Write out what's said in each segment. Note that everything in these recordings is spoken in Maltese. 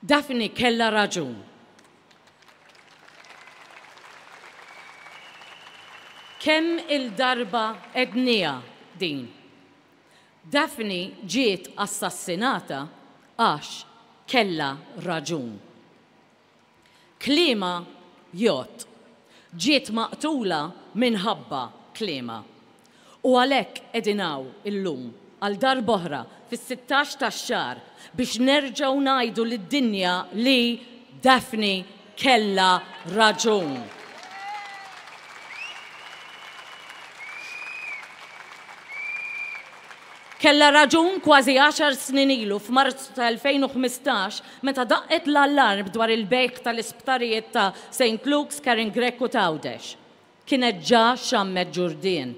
Daphne kella raġun. Kemm il-darba ednija din. Daphne ġiet assassinata għax kella raġun. Klima jot. Ġiet maqtula minħabba klima. U għalek edinaw il-lum għal dar boħra fis-16 ta' xar biex nerġaw najdu lid-dinja li Daphne kella raġun. Kella raġun kważi 10 snin ilu f'Marzu ta' 2015 meta daqqet l-allarm dwar il-bejk tal-isptarijiet ta' St. Luke's, Karen Greco Tawdex. Kienet ġa xammet ġurdin.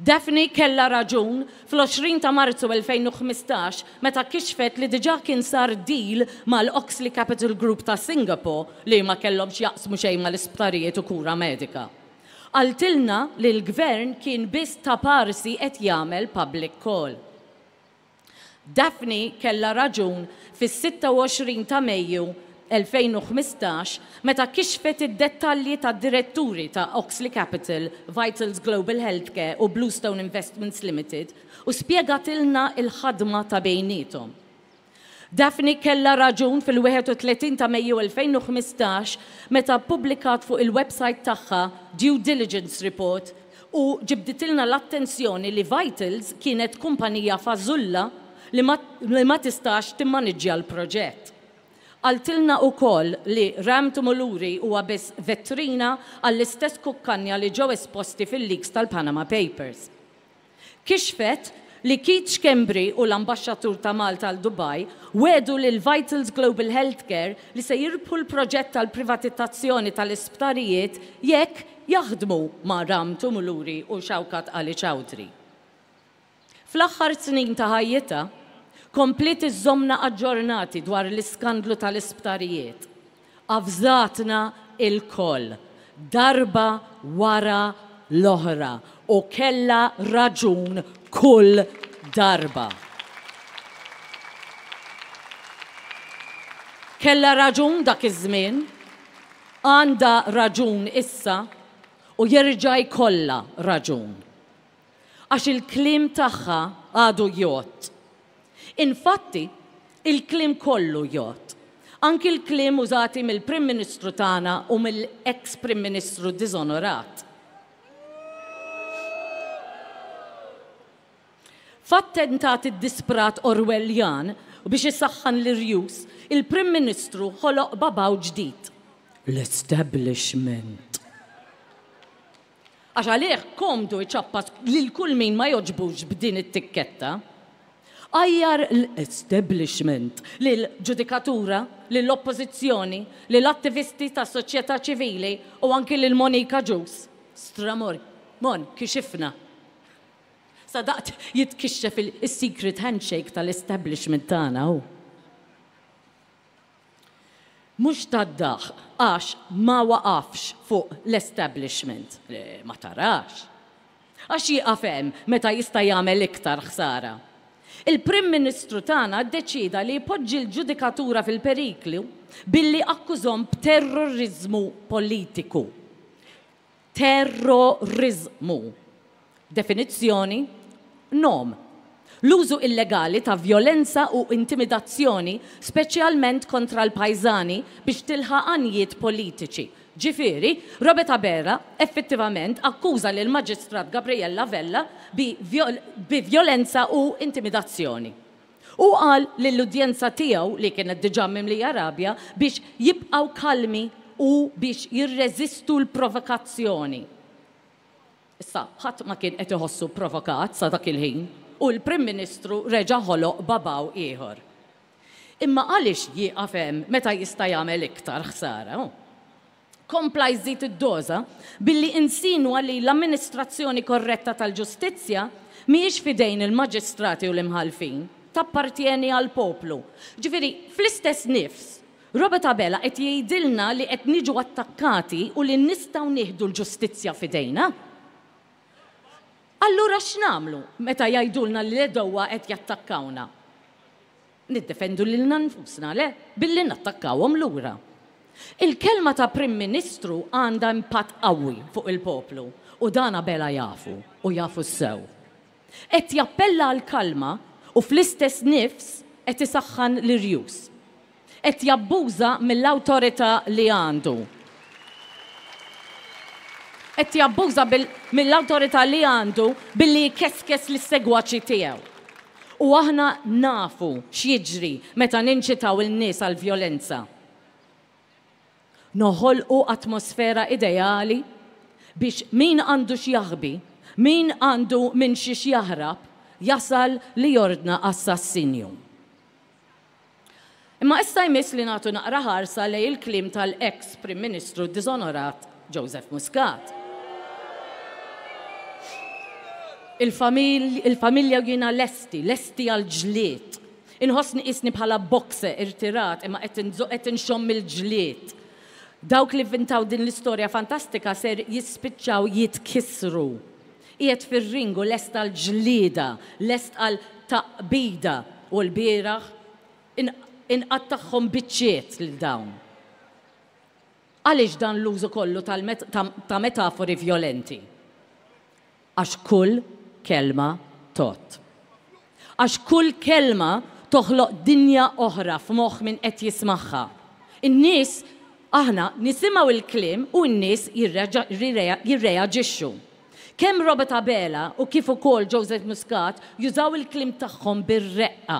Daphne kella raġun fl-20 ta' marzu 2015 meta kixfet li diġa kien sar deal mal-Oxley Capital Group ta' Singapore li ma kellhomx jaqsmu xejn mal-isptarijiet u kura medika. Għaltilna li l-gvern kien biss ta' parsi qed jagħmel public call. Daphne kella raġun fis-26 ta' Mejju 2015 meta kixfet id-dettalji ta' diretturi ta' Oxley Capital, Vitals Global Healthcare u Bluestone Investments Limited u ilna il-ħadma ta' bejnietom. Daphne kella raġun fil-31 ta' Mejju 2015 meta publikat fuq il-website tagħha Due Diligence Report u ġibditilna l-attenzjoni li Vitals kienet kumpanija fażulla li ma tistax timmaneġġja l-proġett għaltilna u koll li Ramtu Muluri huwa biss vetrina għall-istess kukkanja li ġew esposti fil-leaks tal-Panama Papers. Kixfet li Keach Kembri u l ambasġatur ta' Malta l Dubai wedu li l-Vitals Global Healthcare li se jirbħu l-proġett tal-privatizzazzjoni tal-isptarijiet jekk jaħdmu ma' Ramtu Muluri u Xawkat Ali ċawdri. Fl-aħħar snin ta' ħajjita, z-zomna aġġornati dwar l-iskandlu tal-isptarijiet. Avżatna il-koll, darba wara l-oħra u kella raġun kull darba. kella raġun dak iż-żmien, għanda raġun issa u jirġaj jkollha raġun. Għax il-klim tagħha għadu jott. Infatti, il-klim kollu jgħod. Anki l-klim użati mill-Prim Ministru tana u mill-ex Prim Ministru dizonorat. Fattentat id-disprat Orwelljan u biex jisaxħan l-rjus, il-Prim Ministru ħoloq babaw ġdid. L-establishment. Għax għalih komdu iċappas lil kull min ma joġbux b'din it-tikketta għajjar l-establishment, l-ġudikatura, l-oppozizjoni, l-attivisti ta' soċjetà ċivili u anki l-Monika Ġus. Stramor, mon, kixifna. Sadaqt jitkixxef il-secret handshake tal-establishment tagħna u. Mux tad-daħ, għax ma waqafx fuq l-establishment. Ma tarax. Għax jiqafem meta jista' jagħmel iktar ħsara. Il-Prim Ministru tagħna deċida li jpoġġi l-ġudikatura fil-periklu billi akkużom b'terrorizmu politiku. Terrorizmu. Definizzjoni? Nom. L-użu illegali ta' violenza u intimidazzjoni speċjalment kontra l-pajzani biex tilħa anjiet politiċi Ġifiri, Robert Abera effettivament akkuża l maġistrat Gabriella Vella bi, viol bi violenza u intimidazzjoni. U għal l-udjenza tijaw li kienet diġa li Arabja biex jibqaw kalmi u biex jirreżistu l-provokazzjoni. Issa, ħadd ma kien qed iħossu provokat sa dak il-ħin u l-Prim Ministru reġa' ħoloq babaw ieħor. Imma għaliex jieqaf hemm meta jista' jagħmel iktar ħsara? kompla jżid id-doza billi insinwa li l-amministrazzjoni korretta tal-ġustizzja miex fidejn il-maġistrati u l-imħalfin, tappartieni għal poplu. Ġifiri, fl-istess nifs, Robert Abela qed jgħidilna li qed niġu attakkati u li nistgħu nieħdu l-ġustizzja fidejna. Allura x'namlu meta jgħidulna li l-edowa qed jattakkawna? Niddefendu lil nanfusna le billi nattakkawhom lura. Il-kelma ta' Prim Ministru għanda impatt qawwi fuq il-poplu u dana bela jafu u jafu sew. Et jappella għal-kalma u fl-istess nifs et isaxħan l-irjus. Et jabbuża mill-autorita li għandu. Et jabbuża mill-autorita li għandu billi keskes l-segwaċi tiegħu. U aħna nafu x'jiġri meta ninċitaw il-nies għal-vjolenza noħolqu atmosfera ideali biex min għandu xjaħbi, min għandu minn xiex jaħrab jasal li jordna assassinju. Imma issa jmiss li natu naqra ħarsa li il-klim tal-ex Prim Ministru dizonorat Joseph Muscat. Il-familja il jina lesti, lesti għal-ġliet. Inħosni isni bħala bokse irtirat imma qed xom il-ġliet. il-ġliet Dawk li vintaw din l-istorja fantastika ser jispiċċaw jitkissru. Jiet fir-ringu lest għal-ġlida, lest għal-taqbida u l-biraħ inqattaħħom biċċiet l-dawn. Għalix dan l-użu kollu ta' metafori violenti? Għax kull kelma tot. Għax kull kelma toħloq dinja oħra f'moħħ minn qed jismaħħa. In-nies aħna nisimaw il-klim u n-nis jirreagġixxu. Kemm Robert Abela u kif ukoll Joseph Muscat jużaw il-klim tagħhom bir-reqqa.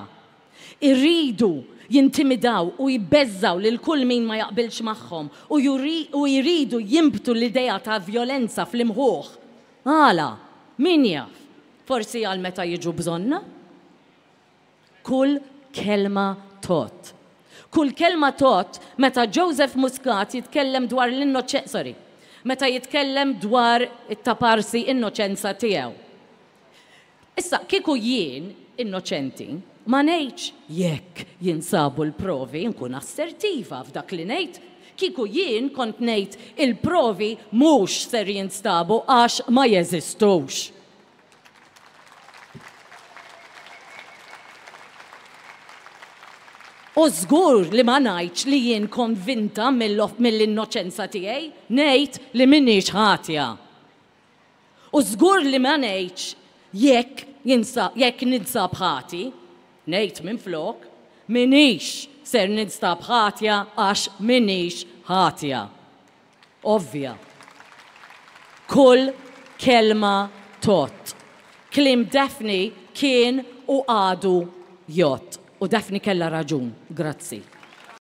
Irridu jintimidaw u jibbeżaw lil kull min ma jaqbilx magħhom u, jridu jimbtu l-idea ta' violenza fl-imħuħ. Għala, min jaf? Forsi għal meta jiġu bżonna? Kull kelma tot kull kelma tot meta Joseph Muscat jitkellem dwar l-innoċenza, sorry, meta jitkellem dwar it-taparsi innoċenza tiegħu. Issa, kieku jien innoċenti, ma nejċ jekk jinsabu l-provi nkun assertiva f'dak li nejt, kiku jien kont nejt il-provi mux ser jinstabu għax ma jeżistux. U żgur li ma ngħidx li jien konvinta mill-innoċenza tiegħi, ngħid li minniex ħatja. U żgur li ma ngħidx jekk jek ninsab ħati, ngħid minn flok, minniex ser ninstab ħatja għax minniex ħatja. Ovvja. Kull kelma tot. Klim Defni kien u għadu jott u Dafni kella raġun. Grazzi.